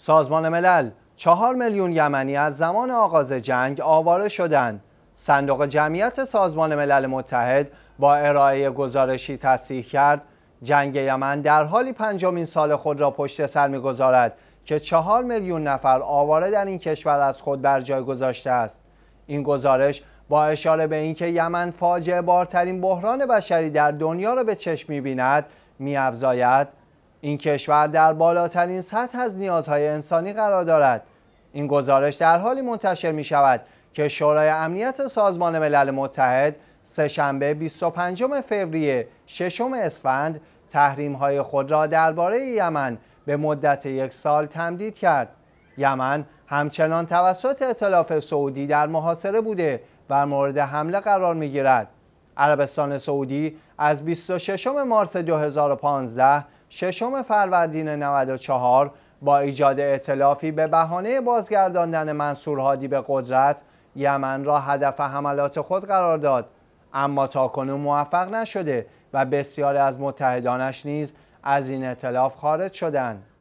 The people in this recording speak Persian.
سازمان ملل چهار میلیون یمنی از زمان آغاز جنگ آواره شدند. صندوق جمعیت سازمان ملل متحد با ارائه گزارشی تصریح کرد جنگ یمن در حالی پنجمین سال خود را پشت سر میگذارد که چهار میلیون نفر آواره در این کشور از خود بر جای گذاشته است این گزارش با اشاره به اینکه یمن فاجعه بارترین بحران بشری در دنیا را به چشم می میافزاید این کشور در بالاترین سطح از نیازهای انسانی قرار دارد این گزارش در حالی منتشر می شود که شورای امنیت سازمان ملل متحد سهشنبه 25 فوریه ششم اسفند تحریم های خود را درباره یمن به مدت یک سال تمدید کرد یمن همچنان توسط اطلاف سعودی در محاصره بوده و مورد حمله قرار می گیرد عربستان سعودی از 26 مارس 2015 ششم فروردین 94 با ایجاد اطلافی به بهانه بازگرداندن منصور هادی به قدرت یمن را هدف حملات خود قرار داد اما تاکنون موفق نشده و بسیاری از متحدانش نیز از این اطلاف خارج شدند